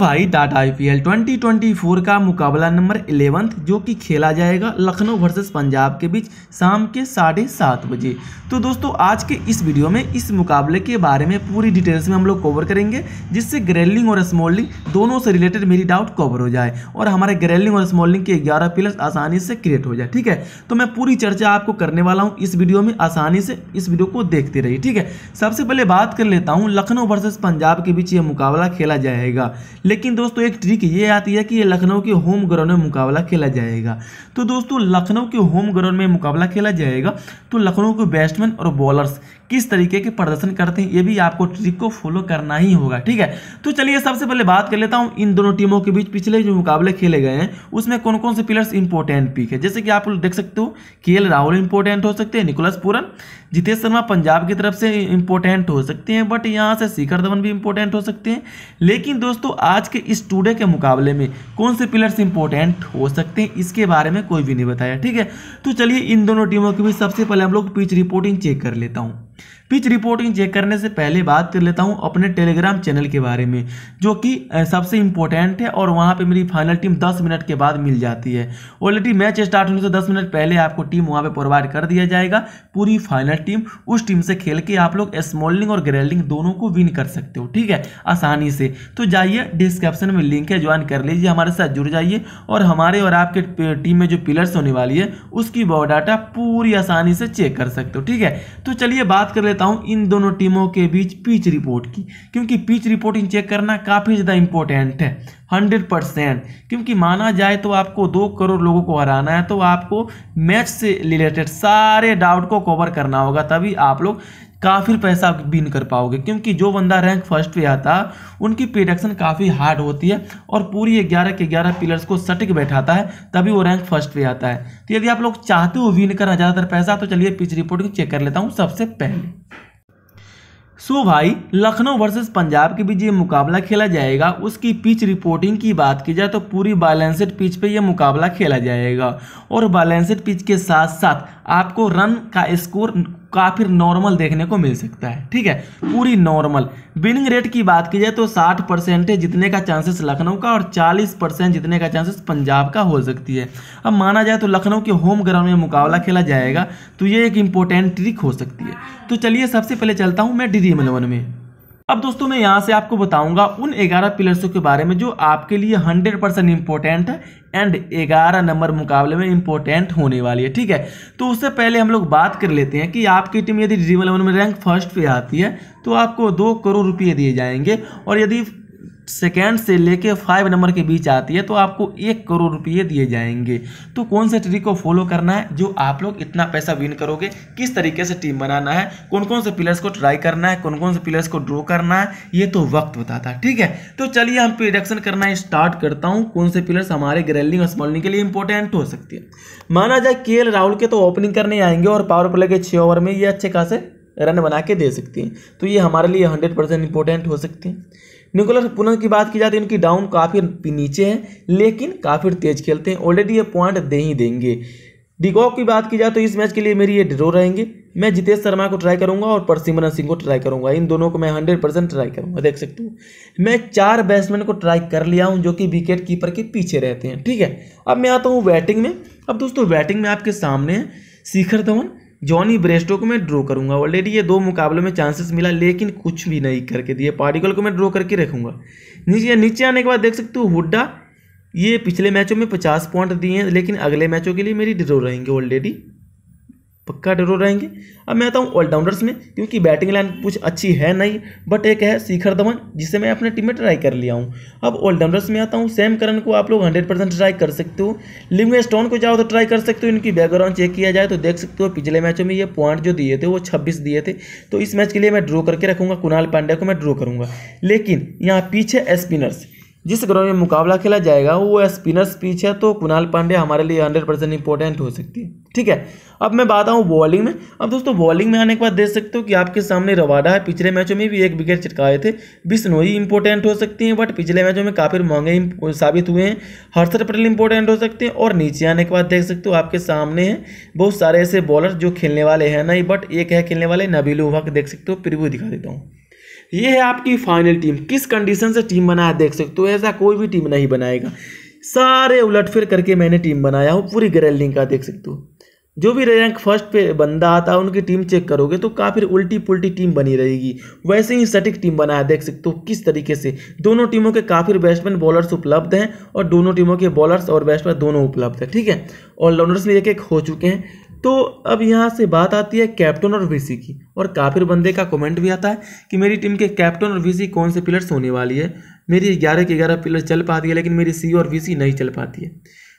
भाई data IPL 2024 का मुकाबला नंबर इलेवंथ जो कि खेला जाएगा लखनऊ वर्सेस पंजाब के बीच शाम के साढ़े सात बजे तो दोस्तों आज के इस वीडियो में इस मुकाबले के बारे में पूरी डिटेल्स में हम लोग कवर करेंगे जिससे ग्रेलिंग और स्मॉलिंग दोनों से रिलेटेड मेरी डाउट कवर हो जाए और हमारे ग्रेलिंग और स्मॉलिंग के ग्यारह पिलर्स आसानी से क्रिएट हो जाए ठीक है तो मैं पूरी चर्चा आपको करने वाला हूँ इस वीडियो में आसानी से इस वीडियो को देखते रहिए ठीक है सबसे पहले बात कर लेता हूँ लखनऊ वर्सेज पंजाब के बीच ये मुकाबला खेला जाएगा लेकिन दोस्तों एक ट्रिक ये आती है कि लखनऊ के होम ग्राउंड में मुकाबला खेला जाएगा तो दोस्तों लखनऊ के होम ग्राउंड में मुकाबला खेला जाएगा तो लखनऊ के बैट्समैन और बॉलर्स किस तरीके के प्रदर्शन करते हैं ये भी आपको ट्रिक को फॉलो करना ही होगा ठीक है तो चलिए सबसे पहले बात कर लेता हूँ इन दोनों टीमों के बीच पिछले जो मुकाबले खेले गए हैं उसमें कौन कौन से प्लेयर्स इंपॉर्टेंट पिक है जैसे कि आप लोग देख सकते हो के राहुल इंपॉर्टेंट हो सकते हैं निकोलस पूरन जितेश शर्मा पंजाब की तरफ से इंपॉर्टेंट हो सकते हैं बट यहाँ से शिखर धवन भी इंपॉर्टेंट हो सकते हैं लेकिन दोस्तों आज के इस टूडे के मुकाबले में कौन से प्लेयर्स इंपॉर्टेंट हो सकते हैं इसके बारे में कोई भी नहीं बताया ठीक है तो चलिए इन दोनों टीमों के बीच सबसे पहले हम लोग पिच रिपोर्टिंग चेक कर लेता हूँ पिच रिपोर्टिंग चेक करने से पहले बात कर लेता हूँ अपने टेलीग्राम चैनल के बारे में जो कि सबसे इंपॉर्टेंट है और वहाँ पर मेरी फाइनल टीम दस मिनट के बाद मिल जाती है ऑलरेडी मैच स्टार्ट होने से दस मिनट पहले आपको टीम वहाँ पर प्रोवाइड कर दिया जाएगा पूरी फाइनल टीम उस टीम से खेल के आप लोग स्मॉलिंग और ग्रेलिंग दोनों को विन कर सकते हो ठीक है आसानी से तो जाइए डिस्क्रिप्शन में लिंक है ज्वाइन कर लीजिए हमारे साथ जुड़ जाइए और हमारे और आपके टीम में जो पिलर्स होने वाली है उसकी बायोडाटा पूरी आसानी से चेक कर सकते हो ठीक है तो चलिए बात कर लेता चाहता हूँ इन दोनों टीमों के बीच पिच रिपोर्ट की क्योंकि पिच रिपोर्टिंग चेक करना काफ़ी ज़्यादा इंपॉर्टेंट है हंड्रेड परसेंट क्योंकि माना जाए तो आपको दो करोड़ लोगों को हराना है तो आपको मैच से रिलेटेड सारे डाउट को कवर करना होगा तभी आप लोग काफ़ी पैसा बीन कर पाओगे क्योंकि जो बंदा रैंक फर्स्ट पे आता उनकी प्रिडक्शन काफ़ी हार्ड होती है और पूरी ग्यारह के ग्यारह पिलर्स को सटिक बैठाता है तभी वो रैंक फर्स्ट पे आता है तो यदि आप लोग चाहते हो विन करना ज़्यादातर पैसा तो चलिए पिच रिपोर्टिंग चेक कर लेता हूँ सबसे पहले सो भाई लखनऊ वर्सेस पंजाब के बीच ये मुकाबला खेला जाएगा उसकी पिच रिपोर्टिंग की बात की जाए तो पूरी बैलेंसड पिच पे ये मुकाबला खेला जाएगा और बैलेंसड पिच के साथ साथ आपको रन का स्कोर काफ़ी नॉर्मल देखने को मिल सकता है ठीक है पूरी नॉर्मल विनिंग रेट की बात की जाए तो 60 परसेंट जितने का चांसेस लखनऊ का और 40 परसेंट जितने का चांसेस पंजाब का हो सकती है अब माना जाए तो लखनऊ के होम ग्राउंड में मुकाबला खेला जाएगा तो ये एक इम्पोर्टेंट ट्रिक हो सकती है तो चलिए सबसे पहले चलता हूँ मैं डी डी में अब दोस्तों मैं यहाँ से आपको बताऊंगा उन 11 पिलर्सों के बारे में जो आपके लिए 100 परसेंट इंपॉर्टेंट है एंड 11 नंबर मुकाबले में इंपॉर्टेंट होने वाली है ठीक है तो उससे पहले हम लोग बात कर लेते हैं कि आपकी टीम यदि ड्रीम इलेवन में रैंक फर्स्ट पे आती है तो आपको दो करोड़ रुपये दिए जाएंगे और यदि सेकेंड से लेके फाइव नंबर के बीच आती है तो आपको एक करोड़ रुपये दिए जाएंगे तो कौन से ट्रिक को फॉलो करना है जो आप लोग इतना पैसा विन करोगे किस तरीके से टीम बनाना है कौन कौन से प्लेयर्स को ट्राई करना है कौन कौन से प्लेयर्स को ड्रॉ करना है ये तो वक्त बताता है ठीक है तो चलिए हम प्रिडक्शन करना स्टार्ट करता हूँ कौन से प्लेयर्स हमारे ग्रेलिंग और स्मॉलिंग के लिए इंपॉर्टेंट हो सकती है माना जाए के राहुल के तो ओपनिंग करने आएंगे और पावर प्ले के छः ओवर में ये अच्छे खासे रन बना के दे सकती हैं तो ये हमारे लिए हंड्रेड परसेंट इंपॉर्टेंट हो सकती हैं निकोलस पुनर की बात की जाती है इनकी डाउन काफ़ी नीचे है लेकिन काफ़ी तेज खेलते हैं ऑलरेडी ये पॉइंट दे ही देंगे डिगॉक की बात की जाए तो इस मैच के लिए मेरी ये ड्रो रहेंगे मैं जितेश शर्मा को ट्राई करूंगा और परसिमरन सिंह को ट्राई करूंगा इन दोनों को मैं हंड्रेड परसेंट ट्राई करूंगा देख सकते हो मैं चार बैट्समैन को ट्राई कर लिया हूं जो कि विकेट कीपर के पीछे रहते हैं ठीक है अब मैं आता हूं बैटिंग में अब दोस्तों बैटिंग में आपके सामने शिखर धवन जॉनी ब्रेस्टो को मैं ड्रॉ करूंगा ऑलरेडी ये दो मुकाबलों में चांसेस मिला लेकिन कुछ भी नहीं करके दिए पार्टिकल को मैं ड्रॉ करके रखूंगा नीचे नीचे आने के बाद देख सकते हो हुड्डा ये पिछले मैचों में पचास पॉइंट दिए हैं लेकिन अगले मैचों के लिए मेरी ड्रॉ रहेंगे ऑलरेडी पक्का ड्रो रहेंगे अब मैं आता हूँ ऑलराउंडर्स में क्योंकि बैटिंग लाइन कुछ अच्छी है नहीं बट एक है शिखर धवन जिसे मैं अपने टीम में ट्राई कर लिया हूँ अब ऑलराउंडर्स में आता हूँ सैम करन को आप लोग हंड्रेड परसेंट ट्राई कर सकते हो लिंग स्टोन को जाओ तो ट्राई कर सकते हो इनकी बैकग्राउंड चेक किया जाए तो देख सकते हो पिछले मैचों में ये पॉइंट जो दिए थे वो छब्बीस दिए थे तो इस मैच के लिए मैं ड्रॉ करके रखूँगा कुणाल पांड्या को मैं ड्रॉ करूँगा लेकिन यहाँ पीछे स्पिनर्स जिस ग्राउंड में मुकाबला खेला जाएगा वो स्पिनर्स पिच है तो कुणाल पांडे हमारे लिए हंड्रेड परसेंट इंपॉर्टेंट हो सकती है ठीक है अब मैं बात आऊँ बॉलिंग में अब दोस्तों बॉलिंग में आने के बाद देख सकते हो कि आपके सामने रवाडा है पिछले मैचों में भी एक विकेट चटकाए थे बिश्नोई इंपॉर्टेंट हो सकती हैं बट पिछले मैचों में काफ़ी महंगे साबित हुए हैं हर्षद पटेल इंपॉर्टेंट हो सकते हैं और नीचे आने के बाद देख सकते हो आपके सामने हैं बहुत सारे ऐसे बॉलर जो खेलने वाले हैं नहीं बट एक है खेलने वाले नबीलू वक्त देख सकते हो फिर दिखा देता हूँ ये है आपकी फाइनल टीम किस कंडीशन से टीम बनाया देख सकते हो तो ऐसा कोई भी टीम नहीं बनाएगा सारे फिर करके मैंने टीम बनाया हूँ पूरी ग्रेलिंग का देख सकते हो जो भी रैंक फर्स्ट पे बंदा आता है उनकी टीम चेक करोगे तो काफ़ी उल्टी पुल्टी टीम बनी रहेगी वैसे ही सटीक टीम बनाया देख सकते हो किस तरीके से दोनों टीमों के काफ़ी बैट्समैन बॉलर्स उपलब्ध हैं और दोनों टीमों के बॉलर्स और बैट्समैन दोनों उपलब्ध हैं ठीक है ऑलराउंडर्स भी एक एक हो चुके हैं तो अब यहाँ से बात आती है कैप्टन और वीसी की और काफिर बंदे का कमेंट भी आता है कि मेरी टीम के कैप्टन और वीसी कौन से प्लेयर्स होने वाली है मेरी ग्यारह के ग्यारह प्लेयर्स चल पाती है लेकिन मेरी सी और वीसी नहीं चल पाती है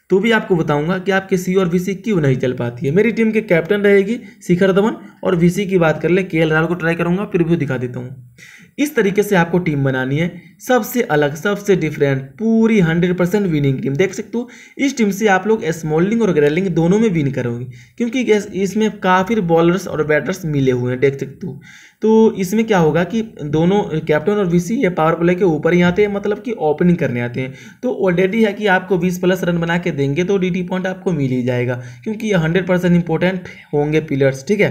तो भी आपको बताऊंगा कि आपके सी और वीसी क्यों नहीं चल पाती है मेरी टीम के कैप्टन रहेगी शिखर धवन और वीसी की बात कर ले के राहुल को ट्राई करूंगा फिर भी दिखा देता हूँ इस तरीके से आपको टीम बनानी है सबसे अलग सबसे डिफरेंट पूरी 100 परसेंट विनिंग टीम देख सकते हो इस टीम से आप लोग स्मॉलिंग और ग्रेलिंग दोनों में विन करोगे क्योंकि इसमें काफ़ी बॉलर्स और बैटर्स मिले हुए हैं देख सकते हो तो इसमें क्या होगा कि दोनों कैप्टन और वीसी ये पावर प्ले के ऊपर ही आते हैं मतलब कि ओपनिंग करने आते हैं तो ऑलरेडी है कि आपको बीस प्लस रन बना के देंगे तो डी पॉइंट आपको मिल ही जाएगा क्योंकि ये हंड्रेड इंपॉर्टेंट होंगे प्लेयर्स ठीक है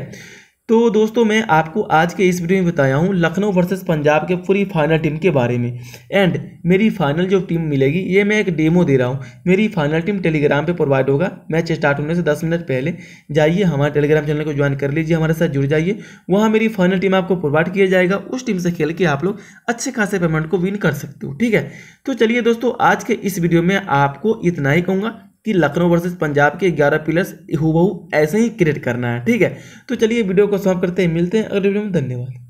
तो दोस्तों मैं आपको आज के इस वीडियो में बताया हूँ लखनऊ वर्सेस पंजाब के पूरी फाइनल टीम के बारे में एंड मेरी फाइनल जो टीम मिलेगी ये मैं एक डेमो दे रहा हूँ मेरी फाइनल टीम टेलीग्राम पे प्रोवाइड होगा मैच स्टार्ट होने से 10 मिनट पहले जाइए हमारे टेलीग्राम चैनल को ज्वाइन कर लीजिए हमारे साथ जुड़ जाइए वहाँ मेरी फाइनल टीम आपको प्रोवाइड किया जाएगा उस टीम से खेल के आप लोग अच्छे खासे पेमेंट को विन कर सकते हो ठीक है तो चलिए दोस्तों आज के इस वीडियो में आपको इतना ही कहूँगा कि लखनऊ वर्सेस पंजाब के 11 पिलर्स हूबहू ऐसे ही क्रिएट करना है ठीक है तो चलिए वीडियो को सॉल्व करते हैं मिलते हैं अगले वीडियो में धन्यवाद